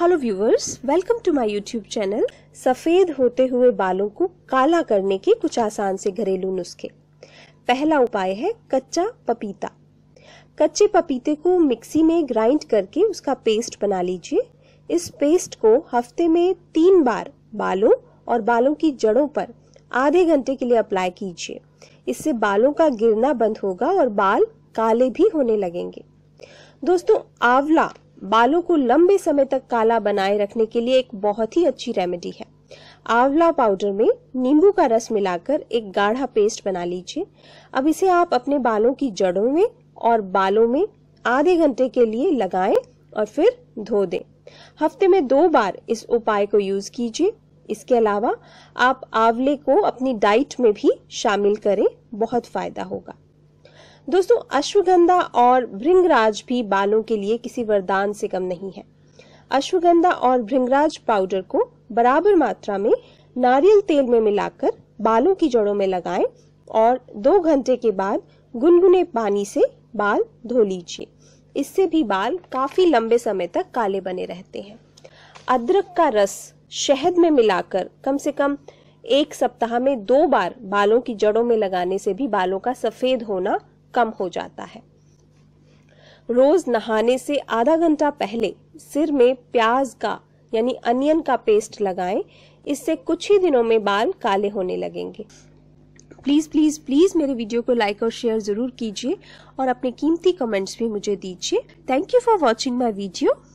hello viewers welcome to my YouTube channel सफ़ेद होते हुए बालों को काला करने के कुछ आसान से घरेलू नुस्खे पहला उपाय है कच्चा पपीता कच्चे पपीते को मिक्सी में ग्राइंड करके उसका पेस्ट बना लीजिए इस पेस्ट को हफ्ते में तीन बार बालों और बालों की जड़ों पर आधे घंटे के लिए अप्लाई कीजिए इससे बालों का गिरना बंद होगा और बाल काले भी होने लगेंगे दोस्तों आंवला बालों को लंबे समय तक काला बनाए रखने के लिए एक बहुत ही अच्छी रेमेडी है आंवला पाउडर में नींबू का रस मिलाकर एक गाढ़ा पेस्ट बना लीजिए अब इसे आप अपने बालों की जड़ों में और बालों में आधे घंटे के लिए लगाएं और फिर धो दें हफ्ते में दो बार इस उपाय को यूज कीजिए इसके अलावा आप आंवले को अपनी डाइट में भी शामिल करें बहुत फायदा होगा दोस्तों अश्वगंधा और भृंगराज भी बालों के लिए किसी वरदान से कम नहीं है अश्वगंधा और भृंगराज पाउडर को बराबर मात्रा में नारियल तेल में मिलाकर बालों की जड़ों में लगाएं और दो घंटे के बाद गुनगुने पानी से बाल धो लीजिए इससे भी बाल काफ़ी लंबे समय तक काले बने रहते हैं अदरक का रस शहद में मिलाकर कम से कम एक सप्ताह में दो बार बालों की जड़ों में लगाने से भी बालों का सफ़ेद होना कम हो जाता है रोज नहाने से आधा घंटा पहले सिर में प्याज का यानी अनियन का पेस्ट लगाएं इससे कुछ ही दिनों में बाल काले होने लगेंगे प्लीज़ प्लीज़ प्लीज़ मेरे वीडियो को लाइक और शेयर ज़रूर कीजिए और अपने कीमती कमेंट्स भी मुझे दीजिए thank you for watching my video